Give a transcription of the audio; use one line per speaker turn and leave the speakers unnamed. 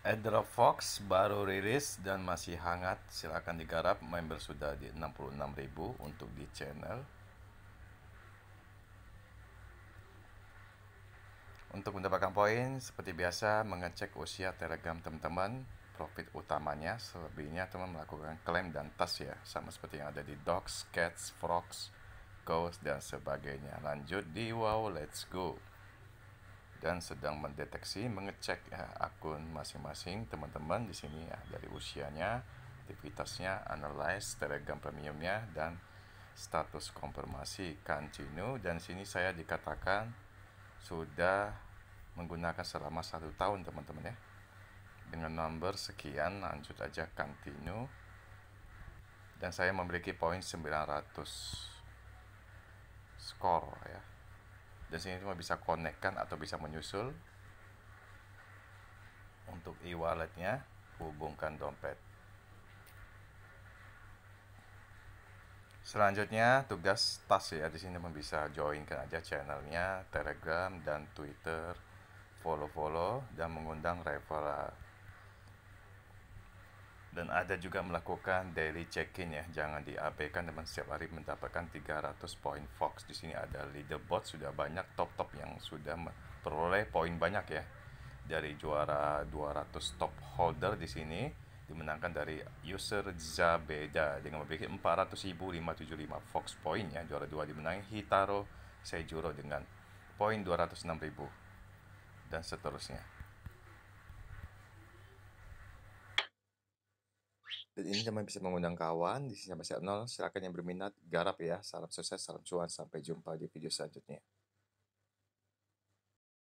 Edra Fox baru rilis dan masih hangat. Silahkan digarap. Member sudah di 66.000 untuk di channel. Untuk mendapatkan poin, seperti biasa mengecek usia telegram teman-teman, profit utamanya, selebihnya teman melakukan klaim dan tas ya, sama seperti yang ada di Dogs, Cats, Frogs, Ghost, dan sebagainya. Lanjut di Wow Let's Go dan sedang mendeteksi, mengecek ya, akun masing-masing teman-teman di sini ya, dari usianya, aktivitasnya, analyze Telegram premiumnya dan status konfirmasi kancino dan sini saya dikatakan sudah menggunakan selama satu tahun teman-teman ya dengan nomor sekian lanjut aja kancino dan saya memiliki poin 900 skor ya dan sini cuma bisa konekkan atau bisa menyusul untuk e-walletnya hubungkan dompet selanjutnya tugas tas ya di sini bisa joinkan aja channelnya telegram dan twitter follow follow dan mengundang referral dan ada juga melakukan daily check-in ya jangan diabaikan teman setiap hari mendapatkan 300 poin Fox di sini ada leaderboard sudah banyak top top yang sudah memperoleh poin banyak ya dari juara 200 top holder di sini dimenangkan dari user Zabeda dengan memiliki 400.575 Fox poin ya juara dua dimenangi Hitaro Sejuro dengan poin 206.000 dan seterusnya Dan ini cuma bisa mengundang kawan, di sini masih nol. silakan yang berminat, garap ya. Salam sukses, salam cuan, sampai jumpa di video selanjutnya.